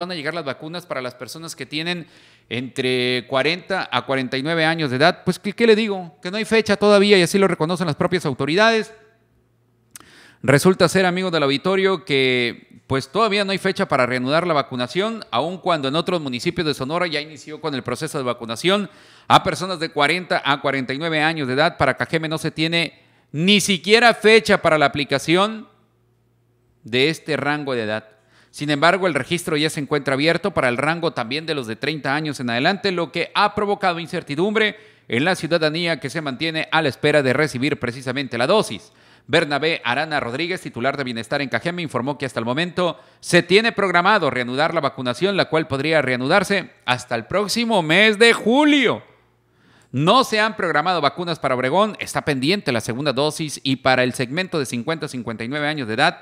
van a llegar las vacunas para las personas que tienen entre 40 a 49 años de edad, pues ¿qué, le digo? Que no hay fecha todavía y así lo reconocen las propias autoridades. Resulta ser, amigos del auditorio, que pues todavía no hay fecha para reanudar la vacunación, aun cuando en otros municipios de Sonora ya inició con el proceso de vacunación a personas de 40 a 49 años de edad. Para Cajeme no se tiene ni siquiera fecha para la aplicación de este rango de edad. Sin embargo, el registro ya se encuentra abierto para el rango también de los de 30 años en adelante, lo que ha provocado incertidumbre en la ciudadanía que se mantiene a la espera de recibir precisamente la dosis. Bernabé Arana Rodríguez, titular de Bienestar en Cajeme, informó que hasta el momento se tiene programado reanudar la vacunación, la cual podría reanudarse hasta el próximo mes de julio. No se han programado vacunas para Obregón, está pendiente la segunda dosis y para el segmento de 50 a 59 años de edad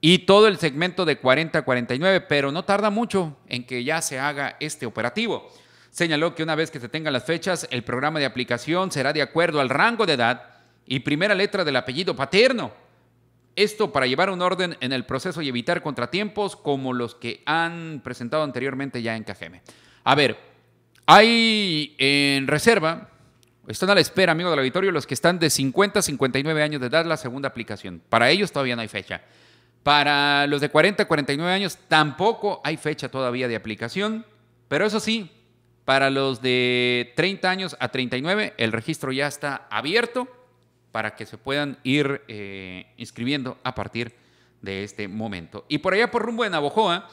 y todo el segmento de 40 a 49, pero no tarda mucho en que ya se haga este operativo. Señaló que una vez que se tengan las fechas, el programa de aplicación será de acuerdo al rango de edad y primera letra del apellido paterno. Esto para llevar un orden en el proceso y evitar contratiempos como los que han presentado anteriormente ya en Cajeme. A ver, hay en reserva, están a la espera, amigos del auditorio, los que están de 50 a 59 años de edad la segunda aplicación. Para ellos todavía no hay fecha. Para los de 40 a 49 años tampoco hay fecha todavía de aplicación, pero eso sí, para los de 30 años a 39 el registro ya está abierto para que se puedan ir eh, inscribiendo a partir de este momento. Y por allá por rumbo de Navojoa,